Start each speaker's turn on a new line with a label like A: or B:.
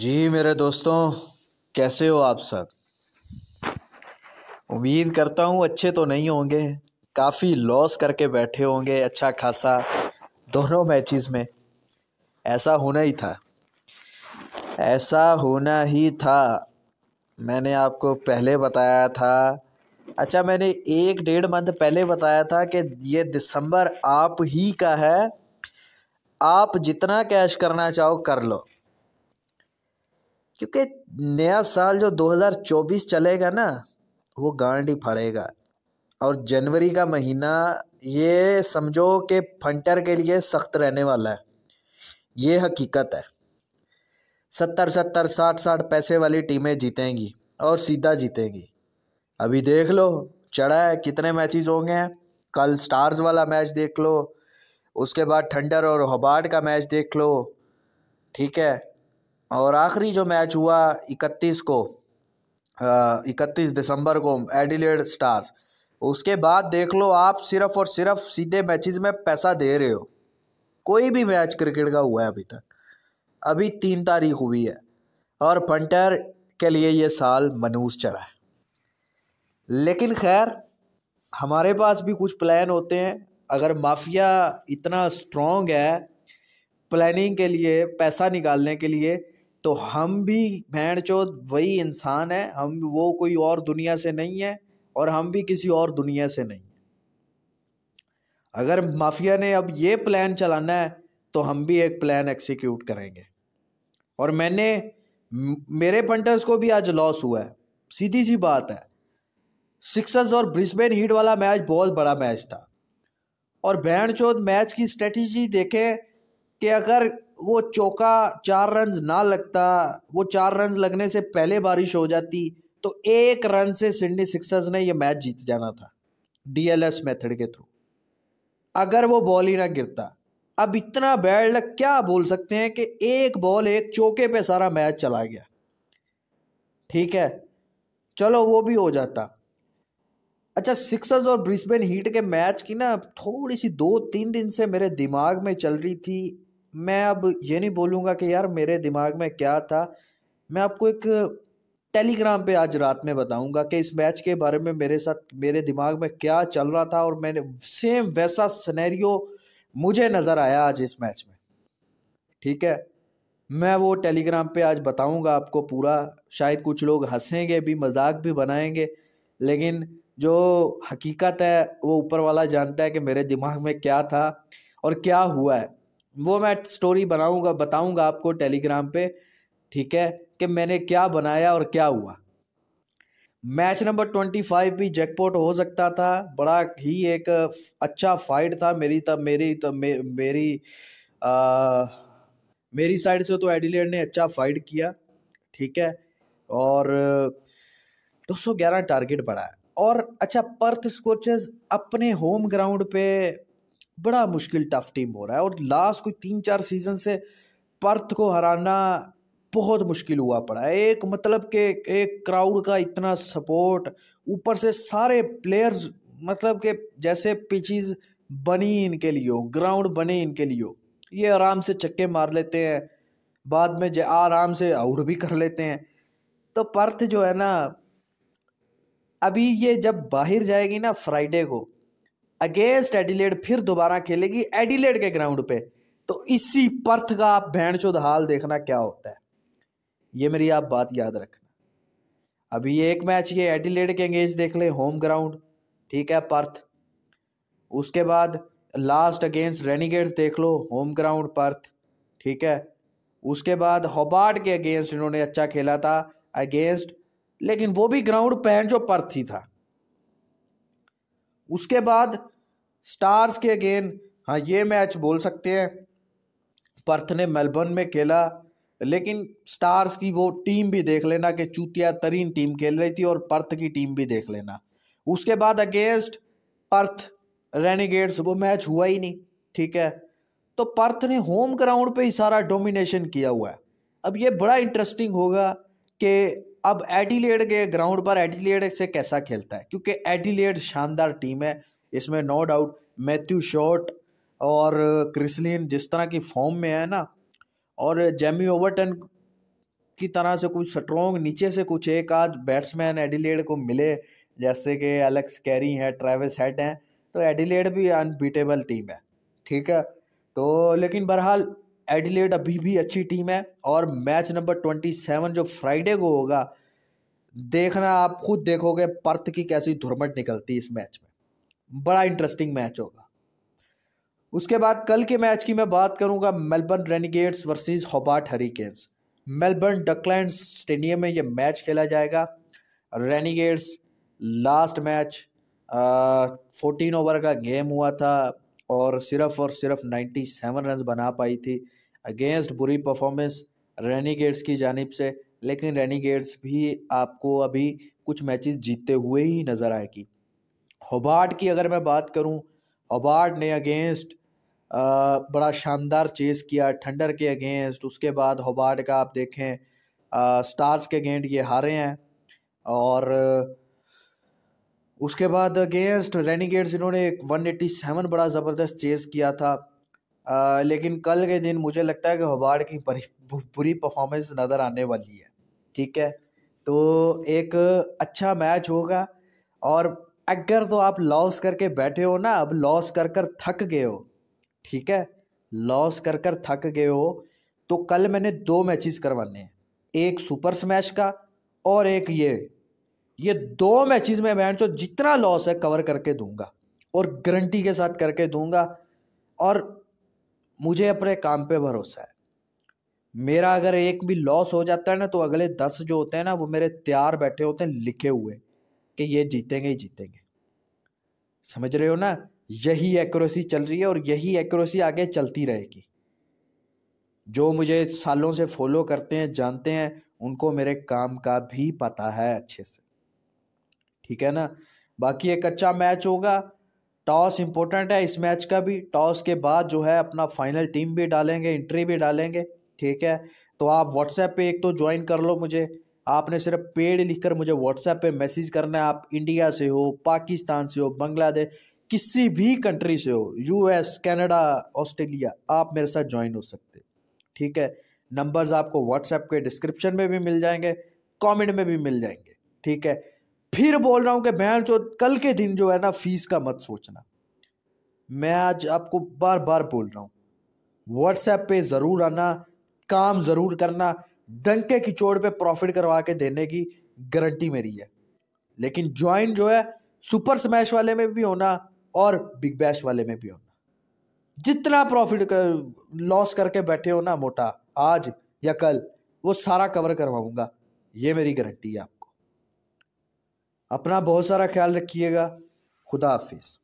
A: जी मेरे दोस्तों कैसे हो आप सब उम्मीद करता हूँ अच्छे तो नहीं होंगे काफ़ी लॉस करके बैठे होंगे अच्छा खासा दोनों मैचेस में ऐसा होना ही था ऐसा होना ही था मैंने आपको पहले बताया था अच्छा मैंने एक डेढ़ मंथ पहले बताया था कि ये दिसंबर आप ही का है आप जितना कैश करना चाहो कर लो क्योंकि नया साल जो 2024 चलेगा ना वो गांडी फाड़ेगा फड़ेगा और जनवरी का महीना ये समझो कि फंटर के लिए सख्त रहने वाला है ये हकीकत है सत्तर सत्तर साठ साठ पैसे वाली टीमें जीतेंगी और सीधा जीतेंगी अभी देख लो चढ़ा है कितने मैचेस होंगे हैं कल स्टार्स वाला मैच देख लो उसके बाद ठंडर और होबार्ड का मैच देख लो ठीक है और आखिरी जो मैच हुआ इकतीस को इकतीस दिसंबर को एडिलेड स्टार्स उसके बाद देख लो आप सिर्फ और सिर्फ सीधे मैचेस में पैसा दे रहे हो कोई भी मैच क्रिकेट का हुआ है अभी तक अभी तीन तारीख हुई है और पंटर के लिए ये साल मनूस चढ़ा है लेकिन खैर हमारे पास भी कुछ प्लान होते हैं अगर माफिया इतना स्ट्रॉन्ग है प्लानिंग के लिए पैसा निकालने के लिए तो हम भी भैन चौथ वही इंसान है हम वो कोई और दुनिया से नहीं है और हम भी किसी और दुनिया से नहीं है अगर माफिया ने अब ये प्लान चलाना है तो हम भी एक प्लान एक्सिक्यूट करेंगे और मैंने मेरे पंटर्स को भी आज लॉस हुआ है सीधी सी बात है सिक्सर्स और ब्रिस्बेन हीट वाला मैच बहुत बड़ा मैच था और बहन मैच की स्ट्रेटजी देखें कि अगर वो चौका चार रन ना लगता वो चार रन लगने से पहले बारिश हो जाती तो एक रन से सिडनी सिक्सर्स ने ये मैच जीत जाना था डीएलएस मेथड के थ्रू अगर वो बॉल ही ना गिरता अब इतना बैड लग क्या बोल सकते हैं कि एक बॉल एक चौके पे सारा मैच चला गया ठीक है चलो वो भी हो जाता अच्छा सिक्सर्स और ब्रिस्बेन हीट के मैच की ना थोड़ी सी दो तीन दिन से मेरे दिमाग में चल रही थी मैं अब ये नहीं बोलूँगा कि यार मेरे दिमाग में क्या था मैं आपको एक टेलीग्राम पे आज रात में बताऊंगा कि इस मैच के बारे में मेरे साथ मेरे दिमाग में क्या चल रहा था और मैंने सेम वैसा सनेरियो मुझे नज़र आया आज इस मैच में ठीक है मैं वो टेलीग्राम पे आज बताऊंगा आपको पूरा शायद कुछ लोग हंसेंगे भी मजाक भी बनाएंगे लेकिन जो हकीकत है वो ऊपर वाला जानता है कि मेरे दिमाग में क्या था और क्या हुआ है वो मैं स्टोरी बनाऊँगा बताऊँगा आपको टेलीग्राम पे ठीक है कि मैंने क्या बनाया और क्या हुआ मैच नंबर ट्वेंटी फाइव भी जैकपॉट हो सकता था बड़ा ही एक अच्छा फाइट था मेरी तब मेरी तब मे, मेरी आ, मेरी साइड से तो एडिलेड ने अच्छा फाइट किया ठीक है और 211 टारगेट बढ़ाया और अच्छा पर्थ स्कोचेस अपने होम ग्राउंड पे बड़ा मुश्किल टफ टीम हो रहा है और लास्ट कोई तीन चार सीज़न से पर्थ को हराना बहुत मुश्किल हुआ पड़ा है एक मतलब के एक क्राउड का इतना सपोर्ट ऊपर से सारे प्लेयर्स मतलब के जैसे पिचिज बनी इनके लिए हो ग्राउंड बने इनके लिए हो ये आराम से चक्के मार लेते हैं बाद में आराम से आउट भी कर लेते हैं तो पर्थ जो है ना अभी ये जब बाहर जाएगी ना फ्राइडे को अगेंस्ट एडिलेड फिर दोबारा खेलेगी एडिलेड के ग्राउंड पे तो इसी पर्थ का आप भैन चोद हाल देखना क्या होता है ये मेरी आप बात याद रखना अभी एक मैच ये एडिलेड के अगेंस्ट देख ले होम ग्राउंड ठीक है पर्थ उसके बाद लास्ट अगेंस्ट रेनिगेट्स देख लो होम ग्राउंड पर्थ ठीक है उसके बाद होबार्ट के अगेंस्ट इन्होंने अच्छा खेला था अगेंस्ट लेकिन वो भी ग्राउंड पहन जो पर्थ ही था उसके बाद स्टार्स के अगेन हाँ ये मैच बोल सकते हैं पर्थ ने मेलबर्न में खेला लेकिन स्टार्स की वो टीम भी देख लेना कि चूतिया तरीन टीम खेल रही थी और पर्थ की टीम भी देख लेना उसके बाद अगेंस्ट पर्थ रेनिगेट्स वो मैच हुआ ही नहीं ठीक है तो पर्थ ने होम ग्राउंड पे ही सारा डोमिनेशन किया हुआ है अब ये बड़ा इंटरेस्टिंग होगा कि अब एडिलेड के ग्राउंड पर एडिलेड से कैसा खेलता है क्योंकि एडिलेड शानदार टीम है इसमें नो डाउट मैथ्यू शॉट और क्रिसलिन जिस तरह की फॉर्म में है ना और जेमी ओवरटन की तरह से कुछ स्ट्रोंग नीचे से कुछ एक आध बैट्समैन एडिलेड को मिले जैसे कि एलेक्स कैरी हैं ट्रेविस हेड हैं तो एडिलेड भी अनबीटेबल टीम है ठीक है तो लेकिन बहरहाल एडिलेड अभी भी अच्छी टीम है और मैच नंबर ट्वेंटी सेवन जो फ्राइडे को होगा देखना आप खुद देखोगे पर्थ की कैसी धुरमट निकलती इस मैच में बड़ा इंटरेस्टिंग मैच होगा उसके बाद कल के मैच की मैं बात करूंगा Melbourne Renegades versus Hobart Hurricanes Melbourne Docklands stadium में ये मैच खेला जाएगा Renegades last match fourteen over का गेम हुआ था और सिर्फ और सिर्फ नाइन्टी सेवन रन बना पाई थी अगेंस्ट बुरी परफॉर्मेंस रेनिगेट्स की जानब से लेकिन रेनिगेट्स भी आपको अभी कुछ मैचेस जीतते हुए ही नज़र आएगी होबार्ट की अगर मैं बात करूं होबार्ट ने अगेंस्ट बड़ा शानदार चेस किया ठंडर के अगेंस्ट उसके बाद होबार्ट का आप देखें स्टार्स के अगेंस्ट ये हारे हैं और उसके बाद अगेंस्ट रेनिगेट्स इन्होंने एक वन सेवन बड़ा ज़बरदस्त चेस किया था आ, लेकिन कल के दिन मुझे लगता है कि होबार्ड की बुरी परफॉर्मेंस नज़र आने वाली है ठीक है तो एक अच्छा मैच होगा और अगर तो आप लॉस करके बैठे हो ना अब लॉस कर कर थक गए हो ठीक है लॉस कर कर थक गए हो तो कल मैंने दो मैचेस करवाने हैं एक सुपर स्मैश का और एक ये ये दो मैचेस में बैठ तो जितना लॉस है कवर करके दूंगा और गारंटी के साथ करके दूंगा और मुझे अपने काम पे भरोसा है मेरा अगर एक भी लॉस हो जाता है ना तो अगले दस जो होते हैं ना वो मेरे तैयार बैठे होते हैं लिखे हुए कि ये जीतेंगे ही जीतेंगे समझ रहे हो ना यही एक्यूरेसी चल रही है और यही एक्यूरेसी आगे चलती रहेगी जो मुझे सालों से फॉलो करते हैं जानते हैं उनको मेरे काम का भी पता है अच्छे से ठीक है ना बाकी एक अच्छा मैच होगा टॉस इंपॉर्टेंट है इस मैच का भी टॉस के बाद जो है अपना फाइनल टीम भी डालेंगे इंट्री भी डालेंगे ठीक है तो आप व्हाट्सएप पे एक तो ज्वाइन कर लो मुझे आपने सिर्फ पेड़ लिखकर मुझे व्हाट्सएप पे मैसेज करना है आप इंडिया से हो पाकिस्तान से हो बांग्लादेश किसी भी कंट्री से हो यूएस कनाडा ऑस्ट्रेलिया आप मेरे साथ ज्वाइन हो सकते ठीक है नंबर्स आपको व्हाट्सएप के डिस्क्रिप्शन में भी मिल जाएंगे कमेंट में भी मिल जाएंगे ठीक है फिर बोल रहा हूँ कि बहन जो कल के दिन जो है ना फीस का मत सोचना मैं आज आपको बार बार बोल रहा हूँ व्हाट्सएप पर ज़रूर आना काम ज़रूर करना डंके की चोट पे प्रॉफिट करवा के देने की गारंटी मेरी है लेकिन ज्वाइन जो है सुपर स्मैश वाले में भी होना और बिग बैश वाले में भी होना जितना प्रॉफिट कर, लॉस करके बैठे हो ना मोटा आज या कल वो सारा कवर करवाऊंगा ये मेरी गारंटी है आपको अपना बहुत सारा ख्याल रखिएगा खुदा हाफिज़